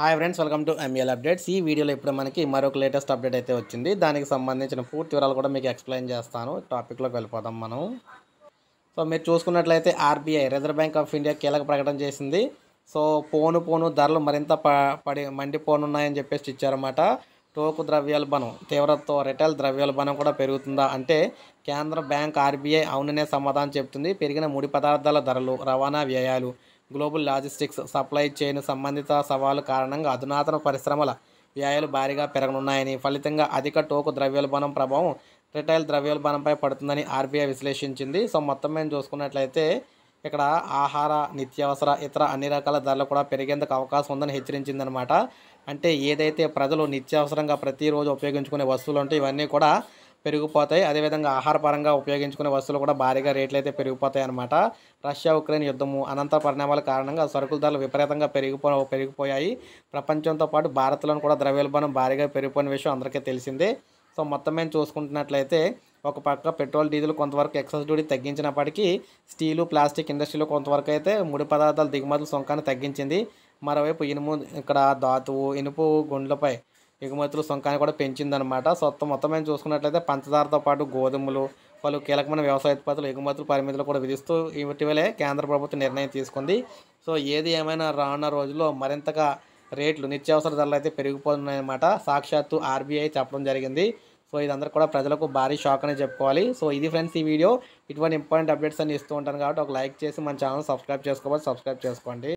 hi friends welcome to M L updates ఈ వీడియోలో ఇప్పుడు మనకి మరొక లేటెస్ట్ అప్డేట్ అయితే వచ్చింది దానికి సంబంధించిన పూర్తి వివరాలు కూడా మీకు ఎక్స్ప్లెయిన్ చేస్తాను టాపిక్లోకి వెళ్ళిపోదాం మనం సో మీరు చూసుకున్నట్లయితే RBI reserve bank of India కీలక ప్రకటన చేసింది సో పోను పోను ధరలు మరింత పడి మండిపోనున్నాయని చెప్పేసి ఇచ్చారన్నమాట టోకు ద్రవ్యోల్బణం తీవ్రతతో రిటైల్ ద్రవ్యోల్బణం కూడా పెరుగుతుందా అంటే కేంద్ర బ్యాంక్ ఆర్బీఐ అవుననే సమాధానం చెప్తుంది పెరిగిన ముడి పదార్థాల ధరలు రవాణా వ్యయాలు గ్లోబల్ లాజిస్టిక్స్ సప్లై చైన్ సంబంధిత సవాలు కారణంగా అధునాతన పరిశ్రమల వ్యయాలు భారీగా పెరగనున్నాయని ఫలితంగా అధిక టోకు ద్రవ్యోల్బణం ప్రభావం రిటైల్ ద్రవ్యోల్బణంపై పడుతుందని ఆర్బీఐ విశ్లేషించింది సో మొత్తం మేము చూసుకున్నట్లయితే ఇక్కడ ఆహార నిత్యావసర ఇతర అన్ని రకాల ధరలు కూడా పెరిగేందుకు అవకాశం ఉందని హెచ్చరించిందనమాట అంటే ఏదైతే ప్రజలు నిత్యావసరంగా ప్రతిరోజు ఉపయోగించుకునే వస్తువులు ఉంటాయి ఇవన్నీ కూడా పెరిగిపోతాయి అదేవిధంగా ఆహారపరంగా ఉపయోగించుకునే వస్తువులు కూడా భారీగా రేట్లు అయితే పెరిగిపోతాయి అనమాట రష్యా ఉక్రెయిన్ యుద్ధము అనంతర పరిణామాల కారణంగా సరుకుల ధరలు విపరీతంగా పెరిగిపో పెరిగిపోయాయి ప్రపంచంతో పాటు భారత్లోని కూడా ద్రవ్యోల్బణం భారీగా పెరిగిపోయిన విషయం అందరికీ తెలిసిందే సో మొత్తం మేము చూసుకుంటున్నట్లయితే ఒక పక్క పెట్రోల్ డీజిల్ కొంతవరకు ఎక్సైజ్ డ్యూటీ తగ్గించినప్పటికీ స్టీలు ప్లాస్టిక్ ఇండస్ట్రీలో కొంతవరకు అయితే ముడి పదార్థాలు దిగుమతుల సొంకాన్ని తగ్గించింది మరోవైపు ఇనుము ఇక్కడ ధాతువు ఇనుపు గుండ్లపై ఎగుమతులు సుంకాన్ని కూడా పెంచిందనమాట సో మొత్తం మేము చూసుకున్నట్లయితే పంచదారతో పాటు గోధుమలు పలు కీలకమైన వ్యవసాయ ఉత్పత్తులు ఎగుమతులు పరిమితులు కూడా విధిస్తూ ఇటీవలే కేంద్ర ప్రభుత్వం నిర్ణయం తీసుకుంది సో ఏది ఏమైనా రానున్న రోజుల్లో మరింతగా రేట్లు నిత్యావసర ధరలు అయితే పెరిగిపోతున్నాయన్నమాట సాక్షాత్తు ఆర్బీఐ చెప్పడం జరిగింది సో ఇదంతా కూడా ప్రజలకు భారీ షాక్ అని చెప్పుకోవాలి సో ఇది ఫ్రెండ్స్ ఈ వీడియో ఇటువంటి ఇంపార్టెంట్ అప్డేట్స్ అన్ని ఇస్తూ ఉంటాను కాబట్టి ఒక లైక్ చేసి మన ఛానల్ సబ్స్క్రైబ్ చేసుకోవాలి సబ్స్క్రైబ్ చేసుకోండి